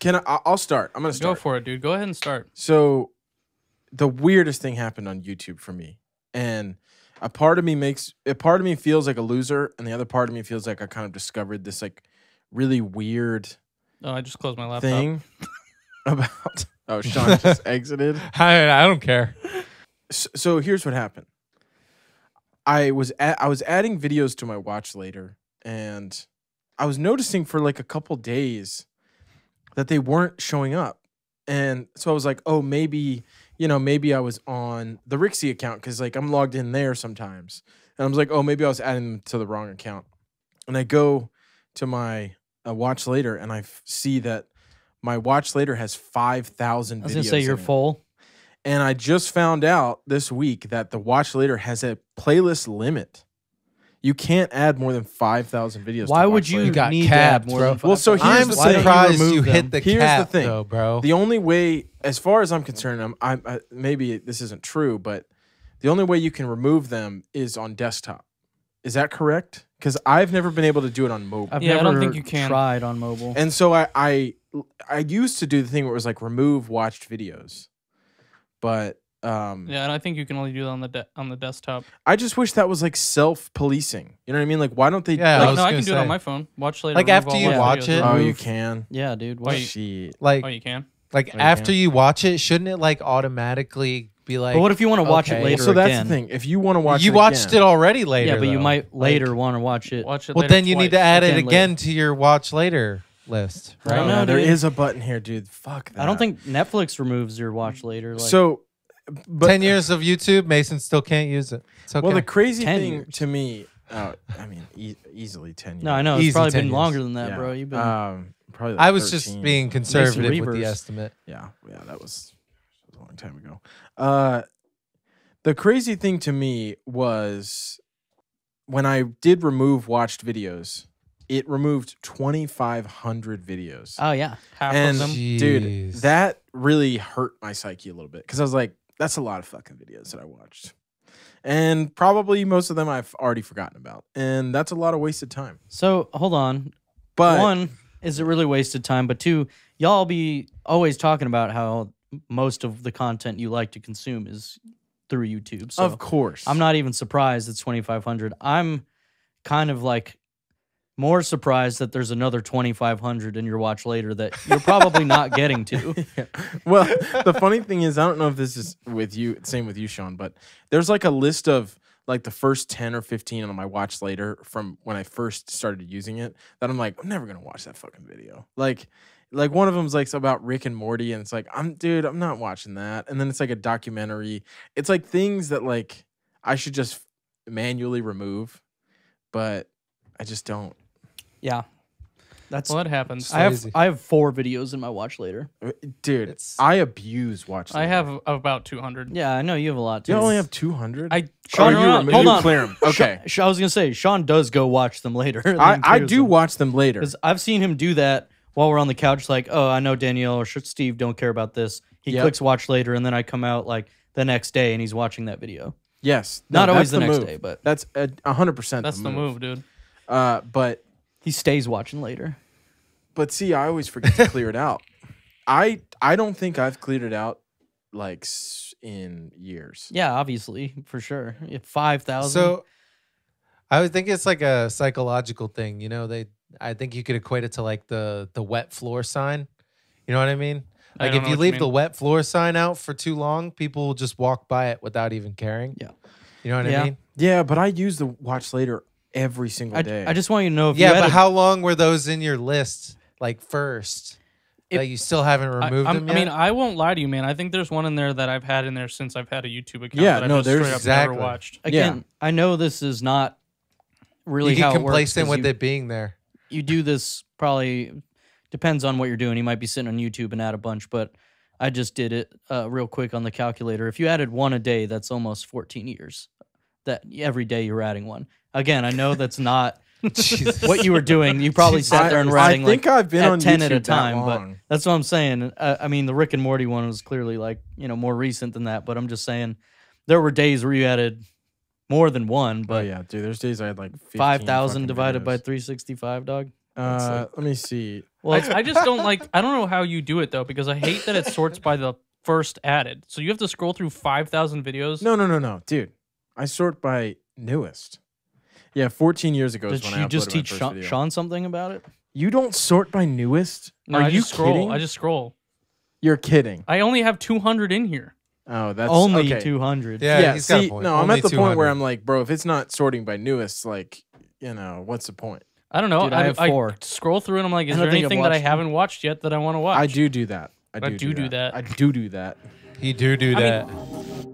Can I? I'll start. I'm gonna start. Go for it, dude. Go ahead and start. So, the weirdest thing happened on YouTube for me, and a part of me makes a part of me feels like a loser, and the other part of me feels like I kind of discovered this like really weird. Oh, I just closed my laptop. Thing about oh, Sean just exited. I I don't care. So, so here's what happened. I was at, I was adding videos to my watch later, and I was noticing for like a couple days that they weren't showing up. And so I was like, oh, maybe, you know, maybe I was on the Rixie account because like I'm logged in there sometimes. And I was like, oh, maybe I was adding them to the wrong account. And I go to my uh, watch later and I f- see that my watch later has 5,000 I was going to say you're full. And I just found out this week that the watch later has a playlist limit. You can't add more than five thousand videos. Why would you, you got need more bro? Well, so here's I'm the thing. surprised you, you hit the here's cap, the thing, though, bro. The only way, as far as I'm concerned, I'm, I'm I, uh, maybe this isn't true, but the only way you can remove them is on desktop. Is that correct? Because I've never been able to do it on mobile. I've yeah, I don't think you can. Tried on mobile, and so I, I I used to do the thing where it was like remove watched videos, but um, yeah, and I think you can only do that on the de- on the desktop. I just wish that was like self policing. You know what I mean? Like, why don't they? Yeah, like, I, no, I can say. do it on my phone. Watch later. Like after you watch it, oh, you can. Yeah, dude. Oh, Wait, shit. Like, oh, you can. Like oh, you after can. you watch it, shouldn't it like automatically be like? But what if you want to watch okay. it later? So that's again? the thing. If you want to watch, you it watched it already later. Yeah, but though. you might later like, want to watch it. Watch it. Well, then you need to add it again to your watch later list. Right? I don't know, There is a button here, dude. Fuck. I don't think Netflix removes your watch later. so but, ten years of YouTube, Mason still can't use it. It's okay. Well, the crazy 10 thing to me, oh, I mean, e easily ten years. No, I know it's Easy probably been years. longer than that, yeah. bro. You've been. Um, probably. Like I was 13. just being conservative with the estimate. Yeah, yeah, that was, a long time ago. Uh, the crazy thing to me was when I did remove watched videos it removed 2500 videos oh yeah Half and dude that really hurt my psyche a little bit because i was like that's a lot of fucking videos that I watched. And probably most of them I've already forgotten about. And that's a lot of wasted time. So hold on. But one, is it really wasted time? But two, y'all be always talking about how most of the content you like to consume is through YouTube. So of course. I'm not even surprised it's 2,500. I'm kind of like more surprised that there's another 2500 in your watch later that you're probably not getting to yeah. well the funny thing is i don't know if this is with you same with you sean but there's like a list of like the first 10 or 15 on my watch later from when i first started using it that i'm like i'm never gonna watch that fucking video like like one of them's like about Rick and Morty, and it's like, I'm dude, I'm not watching that. And then it's like a documentary. It's like things that like I should just manually remove, but I just don't. Yeah. That's Well, happens. I have I have four videos in my watch later. Uh, dude, It's- I abuse watch. I have about 200. Yeah, I know you have a lot too. You only have 200? I Sean, you hold on, remo- hold you on. Okay. Sh- I was gonna say Sean does go watch them later. I, I do them. watch them later. 'Cause I've seen him do that while we're on the couch. Like, oh, I know Danielle or Steve don't care about this. He Yep. clicks watch later, and then I come out like the next day, and he's watching that video. Yes. No, Not always the next move. day, but- That's a 100% That's the move, dude. Uh, but he stays watching later. But see, I always forget to clear it out. I I don't think I've cleared it out like in years. Yeah, obviously, for sure. 5,000. So I would think it's like a psychological thing, you know, they I think you could equate it to like the the wet floor sign. You know what I mean? Like I if you leave you the wet floor sign out for too long, people will just walk by it without even caring. Yeah. You know what yeah. I mean? Yeah, but I use the watch later every single I, day. I just want you to know if yeah, you but a, how long were those in your list? Like first, it, that you still haven't removed I, them. Yet? I mean, I won't lie to you, man. I think there's one in there that I've had in there since I've had a YouTube account. Yeah, that no, I've there's straight exactly. never watched. Again, yeah. I know this is not really you get how complacent with you, it being there. You do this probably depends on what you're doing. You might be sitting on YouTube and add a bunch, but I just did it uh, real quick on the calculator. If you added one a day, that's almost 14 years. That every day you're adding one. Again, I know that's not what you were doing. You probably sat there and I, writing I think like I've been at on 10 YouTube at a time, that but that's what I'm saying. I, uh, I mean, the Rick and Morty one was clearly like, you know, more recent than that, but I'm just saying there were days where you added more than one, oh, but oh, yeah, dude, there's days I had like 5,000 divided videos. by 365, dog. Uh, like, let me see. Well, I just don't like, I don't know how you do it though, because I hate that it sorts by the first added. So you have to scroll through 5,000 videos. No, no, no, no, dude. I sort by newest. Yeah, 14 years ago. Did you just teach Sean, Sean, something about it? You don't sort by newest? No, Are I you scroll. kidding? I just scroll. You're kidding. I only have 200 in here. Oh, that's only okay. 200. Yeah, yeah see, no, only I'm at the 200. point where I'm like, bro, if it's not sorting by newest, like, you know, what's the point? I don't know. Dude, I, I, have four. I scroll through and I'm like, is there anything that I haven't watched yet that I want to watch? I do do that. I do, I do, do that. that. I do do that. He do do that. Mean,